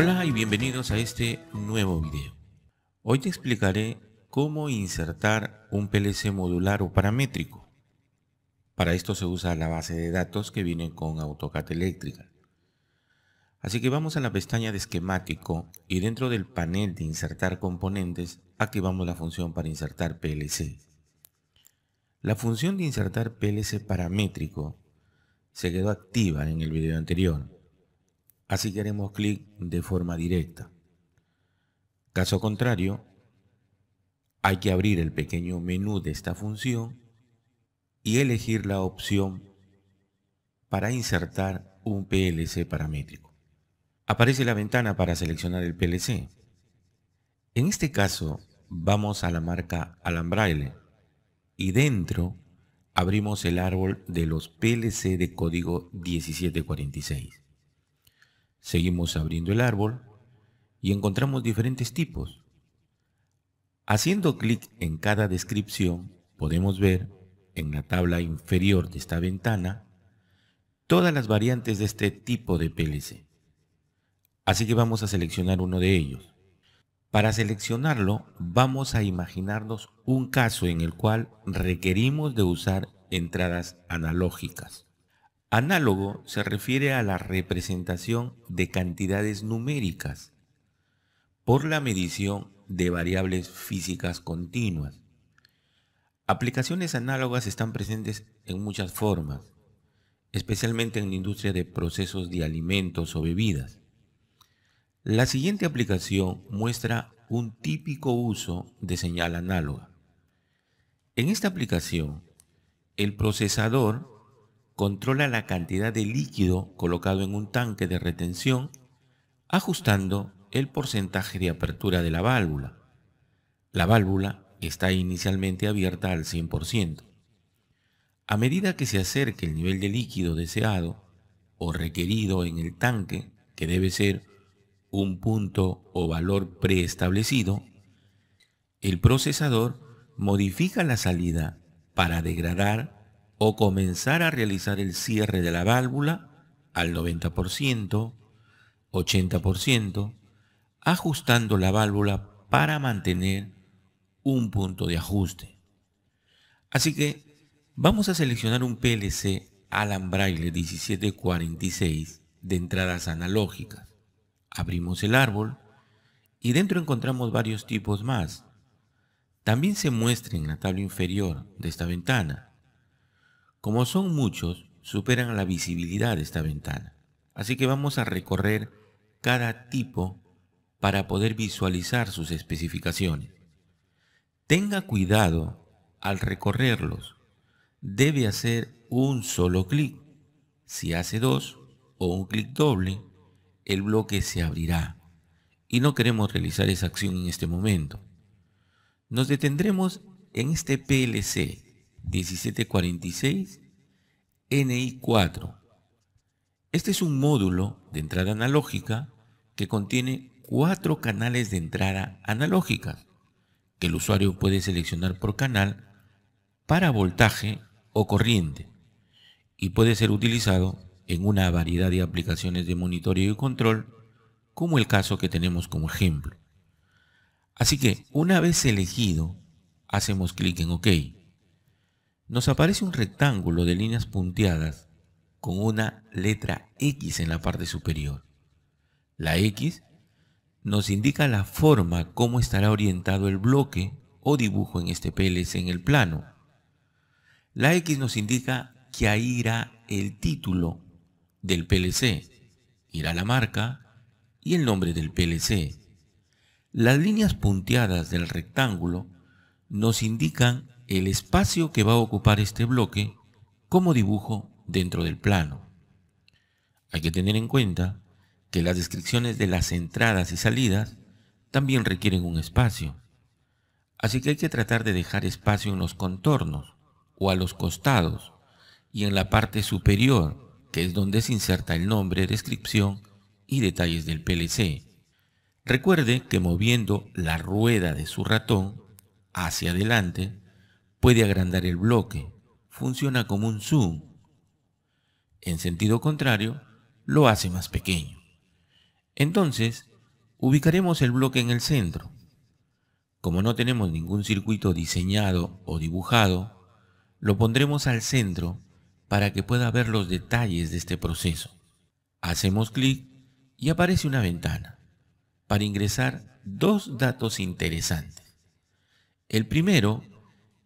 Hola y bienvenidos a este nuevo video. Hoy te explicaré cómo insertar un PLC modular o paramétrico. Para esto se usa la base de datos que viene con AutoCAD Eléctrica. Así que vamos a la pestaña de esquemático y dentro del panel de insertar componentes activamos la función para insertar PLC. La función de insertar PLC paramétrico se quedó activa en el video anterior así que haremos clic de forma directa. Caso contrario, hay que abrir el pequeño menú de esta función y elegir la opción para insertar un PLC paramétrico. Aparece la ventana para seleccionar el PLC. En este caso, vamos a la marca Alambraile y dentro abrimos el árbol de los PLC de código 1746. Seguimos abriendo el árbol y encontramos diferentes tipos. Haciendo clic en cada descripción, podemos ver en la tabla inferior de esta ventana todas las variantes de este tipo de PLC. Así que vamos a seleccionar uno de ellos. Para seleccionarlo, vamos a imaginarnos un caso en el cual requerimos de usar entradas analógicas. Análogo se refiere a la representación de cantidades numéricas por la medición de variables físicas continuas. Aplicaciones análogas están presentes en muchas formas, especialmente en la industria de procesos de alimentos o bebidas. La siguiente aplicación muestra un típico uso de señal análoga. En esta aplicación, el procesador controla la cantidad de líquido colocado en un tanque de retención ajustando el porcentaje de apertura de la válvula. La válvula está inicialmente abierta al 100%. A medida que se acerque el nivel de líquido deseado o requerido en el tanque, que debe ser un punto o valor preestablecido, el procesador modifica la salida para degradar o comenzar a realizar el cierre de la válvula al 90%, 80%, ajustando la válvula para mantener un punto de ajuste. Así que vamos a seleccionar un PLC Alan Braille 1746 de entradas analógicas. Abrimos el árbol y dentro encontramos varios tipos más. También se muestra en la tabla inferior de esta ventana como son muchos, superan la visibilidad de esta ventana. Así que vamos a recorrer cada tipo para poder visualizar sus especificaciones. Tenga cuidado al recorrerlos. Debe hacer un solo clic. Si hace dos o un clic doble, el bloque se abrirá. Y no queremos realizar esa acción en este momento. Nos detendremos en este PLC 1746 NI4. Este es un módulo de entrada analógica que contiene cuatro canales de entrada analógicas que el usuario puede seleccionar por canal para voltaje o corriente y puede ser utilizado en una variedad de aplicaciones de monitoreo y control como el caso que tenemos como ejemplo. Así que una vez elegido, hacemos clic en OK nos aparece un rectángulo de líneas punteadas con una letra X en la parte superior. La X nos indica la forma como estará orientado el bloque o dibujo en este PLC en el plano. La X nos indica que ahí irá el título del PLC, irá la marca y el nombre del PLC. Las líneas punteadas del rectángulo nos indican el espacio que va a ocupar este bloque como dibujo dentro del plano. Hay que tener en cuenta que las descripciones de las entradas y salidas también requieren un espacio, así que hay que tratar de dejar espacio en los contornos o a los costados y en la parte superior, que es donde se inserta el nombre, descripción y detalles del PLC. Recuerde que moviendo la rueda de su ratón hacia adelante, Puede agrandar el bloque. Funciona como un zoom. En sentido contrario, lo hace más pequeño. Entonces, ubicaremos el bloque en el centro. Como no tenemos ningún circuito diseñado o dibujado, lo pondremos al centro para que pueda ver los detalles de este proceso. Hacemos clic y aparece una ventana para ingresar dos datos interesantes. El primero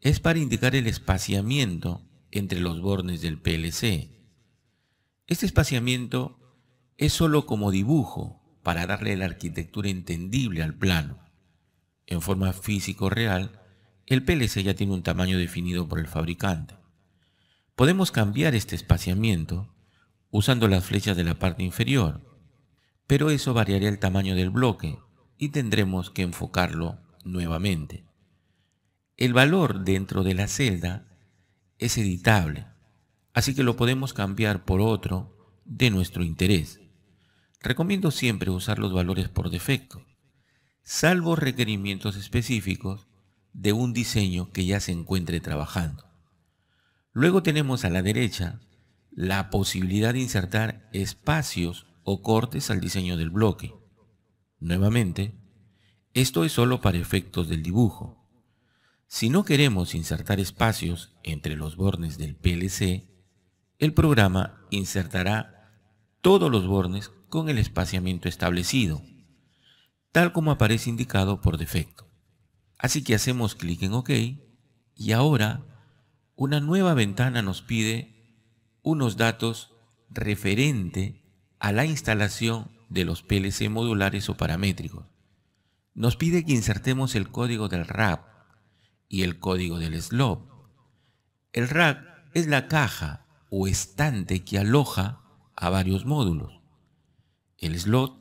es para indicar el espaciamiento entre los bornes del PLC. Este espaciamiento es sólo como dibujo para darle la arquitectura entendible al plano. En forma físico real, el PLC ya tiene un tamaño definido por el fabricante. Podemos cambiar este espaciamiento usando las flechas de la parte inferior, pero eso variaría el tamaño del bloque y tendremos que enfocarlo nuevamente. El valor dentro de la celda es editable, así que lo podemos cambiar por otro de nuestro interés. Recomiendo siempre usar los valores por defecto, salvo requerimientos específicos de un diseño que ya se encuentre trabajando. Luego tenemos a la derecha la posibilidad de insertar espacios o cortes al diseño del bloque. Nuevamente, esto es solo para efectos del dibujo. Si no queremos insertar espacios entre los bornes del PLC, el programa insertará todos los bornes con el espaciamiento establecido, tal como aparece indicado por defecto. Así que hacemos clic en OK y ahora una nueva ventana nos pide unos datos referente a la instalación de los PLC modulares o paramétricos. Nos pide que insertemos el código del RAP y el código del slot, El rack es la caja o estante que aloja a varios módulos. El slot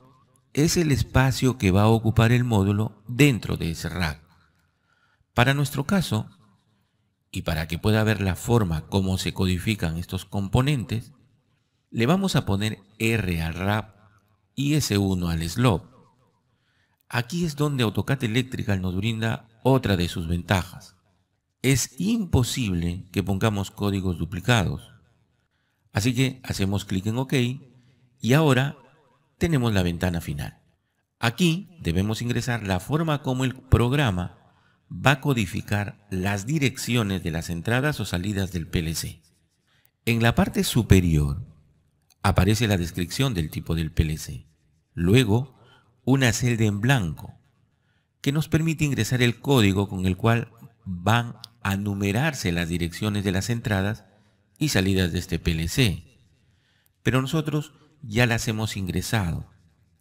es el espacio que va a ocupar el módulo dentro de ese rack. Para nuestro caso, y para que pueda ver la forma como se codifican estos componentes, le vamos a poner R al RAP y S1 al slot, Aquí es donde AutoCAD Electrical nos brinda otra de sus ventajas. Es imposible que pongamos códigos duplicados. Así que hacemos clic en OK y ahora tenemos la ventana final. Aquí debemos ingresar la forma como el programa va a codificar las direcciones de las entradas o salidas del PLC. En la parte superior aparece la descripción del tipo del PLC. Luego una celda en blanco que nos permite ingresar el código con el cual van a numerarse las direcciones de las entradas y salidas de este PLC. Pero nosotros ya las hemos ingresado,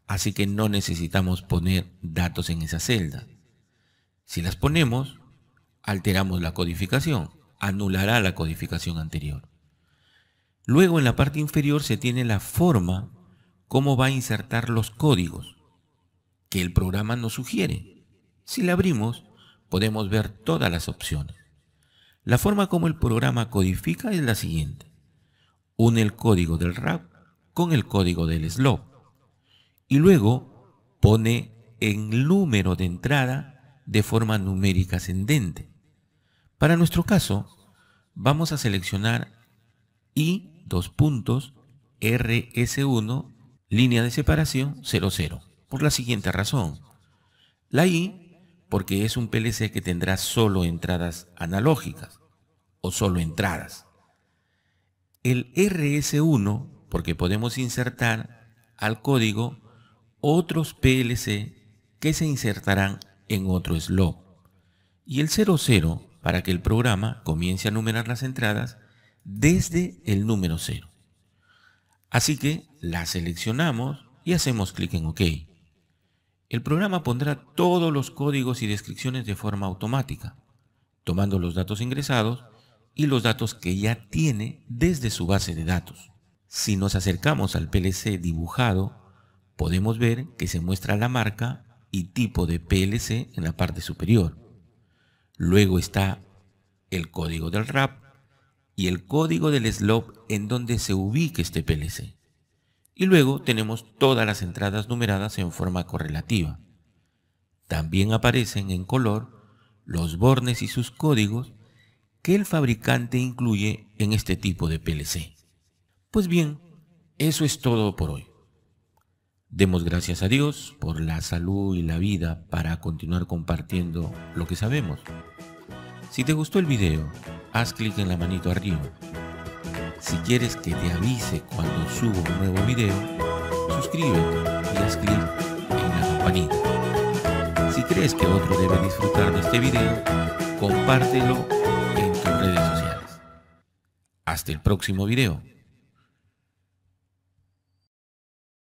así que no necesitamos poner datos en esa celda. Si las ponemos, alteramos la codificación, anulará la codificación anterior. Luego en la parte inferior se tiene la forma cómo va a insertar los códigos que el programa nos sugiere. Si la abrimos, podemos ver todas las opciones. La forma como el programa codifica es la siguiente. Une el código del RAP con el código del SLOP y luego pone en número de entrada de forma numérica ascendente. Para nuestro caso, vamos a seleccionar I dos puntos RS1 línea de separación 00. Por la siguiente razón. La I, porque es un PLC que tendrá solo entradas analógicas o solo entradas. El RS1, porque podemos insertar al código otros PLC que se insertarán en otro slot. Y el 00, para que el programa comience a numerar las entradas desde el número 0. Así que la seleccionamos y hacemos clic en OK. El programa pondrá todos los códigos y descripciones de forma automática, tomando los datos ingresados y los datos que ya tiene desde su base de datos. Si nos acercamos al PLC dibujado, podemos ver que se muestra la marca y tipo de PLC en la parte superior. Luego está el código del RAP y el código del SLOP en donde se ubique este PLC y luego tenemos todas las entradas numeradas en forma correlativa. También aparecen en color los bornes y sus códigos que el fabricante incluye en este tipo de PLC. Pues bien, eso es todo por hoy. Demos gracias a Dios por la salud y la vida para continuar compartiendo lo que sabemos. Si te gustó el video, haz clic en la manito arriba si quieres que te avise cuando subo un nuevo video, suscríbete y haz clic en la campanita. Si crees que otro debe disfrutar de este video, compártelo en tus redes sociales. Hasta el próximo video.